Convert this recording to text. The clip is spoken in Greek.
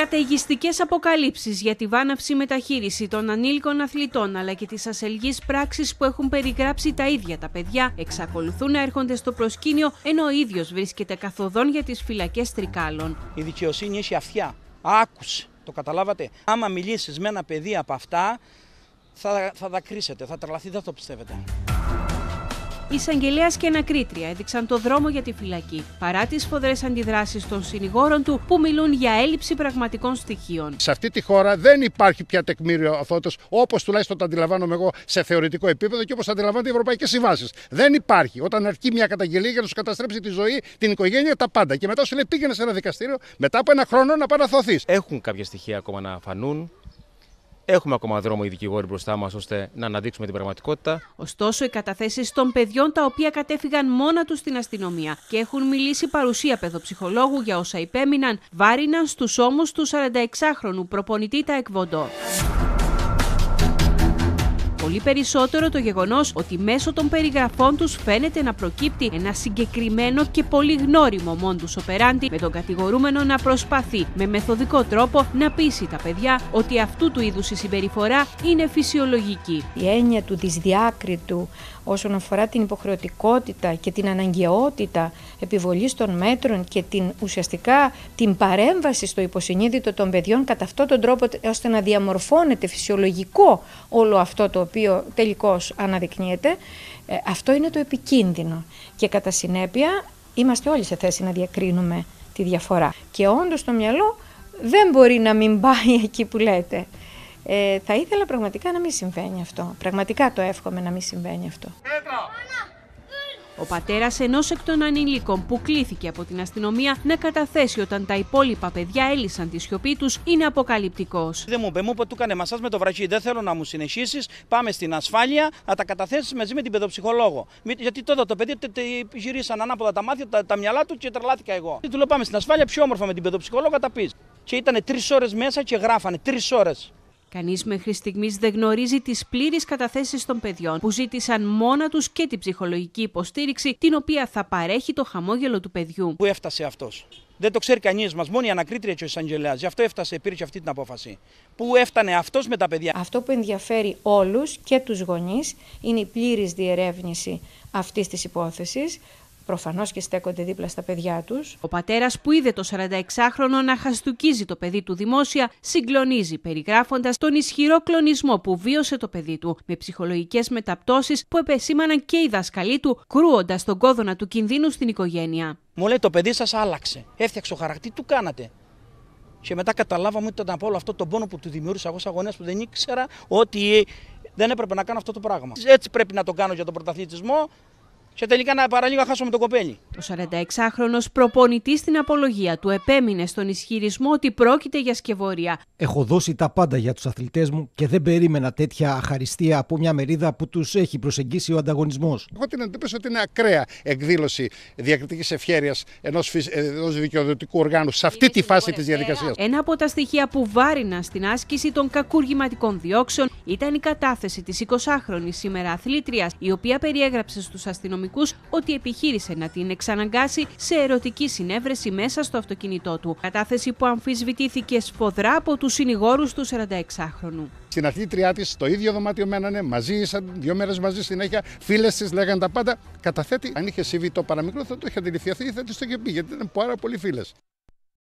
Καταιγιστικές αποκαλύψεις για τη βάναυση μεταχείριση των ανήλικων αθλητών αλλά και τις ασελγείς πράξεις που έχουν περιγράψει τα ίδια τα παιδιά εξακολουθούν να έρχονται στο προσκήνιο ενώ ο ίδιος βρίσκεται καθοδόν για τις φυλακές Τρικάλων. Η δικαιοσύνη έχει αυτιά. Άκουσε, το καταλάβατε. Άμα μιλήσεις με ένα παιδί από αυτά θα, θα δακρύσετε, θα τρελαθεί, δεν το πιστεύετε εισαγγελέας και ανακρίτρια έδειξαν το δρόμο για τη φυλακή, παρά τις σφοδρέ αντιδράσεις των συνηγόρων του που μιλούν για έλλειψη πραγματικών στοιχείων. Σε αυτή τη χώρα δεν υπάρχει πια τεκμήριο αθότητα, όπως τουλάχιστον το αντιλαμβάνομαι εγώ σε θεωρητικό επίπεδο και όπως αντιλαμβάνονται οι ευρωπαϊκές συμβάσεις. Δεν υπάρχει. Όταν αρκεί μια καταγγελία για να σου καταστρέψει τη ζωή, την οικογένεια, τα πάντα. Και μετά σου λέει πήγαινε σε ένα δικαστήριο μετά από ένα χρόνο να παραθωθείς. Έχουν κάποια στοιχεία ακόμα να φανούν. Έχουμε ακόμα δρόμο οι δικηγόροι μπροστά μας ώστε να αναδείξουμε την πραγματικότητα. Ωστόσο, οι καταθέσεις των παιδιών τα οποία κατέφυγαν μόνα τους στην αστυνομία και έχουν μιλήσει παρουσία παιδοψυχολόγου για όσα υπέμειναν, βάριναν στους ώμους του 46χρονου προπονητή τα εκβοντό. Πολύ περισσότερο το γεγονός ότι μέσω των περιγραφών τους φαίνεται να προκύπτει ένα συγκεκριμένο και πολύ γνώριμο μόντου οπεράντη με τον κατηγορούμενο να προσπαθεί με μεθοδικό τρόπο να πείσει τα παιδιά ότι αυτού του είδους η συμπεριφορά είναι φυσιολογική. Η έννοια του δυσδιάκριτου όσον αφορά την υποχρεωτικότητα και την αναγκαιότητα επιβολής των μέτρων και την ουσιαστικά την παρέμβαση στο υποσυνείδητο των παιδιών κατά αυτόν τον τρόπο ώστε να διαμορφώνεται φυσιολογικό όλο αυτό το οποίο τελικώς αναδεικνύεται, ε, αυτό είναι το επικίνδυνο. Και κατά συνέπεια είμαστε όλοι σε θέση να διακρίνουμε τη διαφορά. Και όντως το μυαλό δεν μπορεί να μην πάει εκεί που λέτε. Ε, θα ήθελα πραγματικά να μην συμβαίνει αυτό. Πραγματικά το εύχομαι να μην συμβαίνει αυτό. Ο πατέρας ενός εκ των ανηλίκων που κλήθηκε από την αστυνομία να καταθέσει όταν τα υπόλοιπα παιδιά έλυσαν τη σιωπή τους είναι αποκαλυπτικός. Δεν μου είπε, μου είπε, του κάνε μασά με το βραχί. Δεν θέλω να μου συνεχίσεις. Πάμε στην ασφάλεια να τα καταθέσεις μαζί με την παιδοψυχολόγο. Γιατί τότε το παιδί γυρίσαν ανάποδα τα μάτια, τα, τα μυαλά του και τρελάθηκα εγώ. του λέω πάμε στην ασφάλεια πιο όμορφα με την παιδοψυχολόγο τα πεις. Και ήταν τρεις ώρες μέσα και γράφανε τρεις ώρες. Κανείς μέχρι στιγμής δεν γνωρίζει τις πλήρε καταθέσεις των παιδιών που ζήτησαν μόνα τους και την ψυχολογική υποστήριξη την οποία θα παρέχει το χαμόγελο του παιδιού. Πού έφτασε αυτός. Δεν το ξέρει κανείς μας. Μόνο η ανακρίτρια ο Ισαγγελέα. Γι' αυτό έφτασε, πήρε και αυτή την απόφαση. Πού έφτανε αυτός με τα παιδιά. Αυτό που ενδιαφέρει όλους και τους γονείς είναι η πλήρης διερεύνηση αυτής της υπόθεσης Προφανώς και στέκονται δίπλα στα παιδιά τους. Ο πατέρας που είδε το 46χρονο να χαστούκίζει το παιδί του δημόσια, συγκλονίζει περιγράφοντας τον ισχυρό κλονισμό που βίωσε το παιδί του, με ψυχολογικές μεταπτώσεις που επεσήμαναν και οι δασκαλοί του, κρούοντας τον κόδωνα του κινδύνου στην οικογένεια. Μου λέει το παιδί σας άλλαξε. Έφτιαξε ο χαρακτή, του κάνατε. Και μετά καταλάβαμε ότι ήταν από όλο αυτό τον πόνο που του δημιούργησα εγώ σαν που δεν ήξερα ότι δεν έπρεπε να κάνω αυτό το πράγμα. Έτσι πρέπει να το κάνω για τον πρωταθλητισμό, και τελικά να παραλίγο χάσουμε το κοπέλι. Ο 46χρονος προπονητής στην απολογία του επέμεινε στον ισχυρισμό ότι πρόκειται για σκευωρία. Έχω δώσει τα πάντα για τους αθλητές μου και δεν περίμενα τέτοια αχαριστία από μια μερίδα που τους έχει προσεγγίσει ο ανταγωνισμός. Έχω την εντύπωση ότι είναι ακραία εκδήλωση διακριτικής ευχέρειας ενός φυσ... Ε, δικαιοδοτικού οργάνου σε αυτή τη φάση της διαδικασίας. Ένα από τα στοιχεία που βάρινα στην άσκηση των κακουργηματικών διώξεων ήταν η κατάθεση της 20 χρονη σήμερα αθλήτριας, η οποία περιέγραψε στους αστυνομικούς ότι επιχείρησε να την εξαναγκάσει σε ερωτική συνέβρεση μέσα στο αυτοκίνητό του. Κατάθεση που αμφισβητήθηκε σφοδρά από τους συνηγόρους του 46χρονου. Στην αρχή τριά τη, στο ίδιο δωμάτιο μένανε, μαζί ήσαν, δύο μέρες μαζί συνέχεια. Φίλες της λέγανε τα πάντα. Καταθέτει, αν είχε συμβεί το παραμικρό, θα το είχε αντιληφθεί θα τη το είχε πει, γιατί ήταν πάρα πολύ φίλε.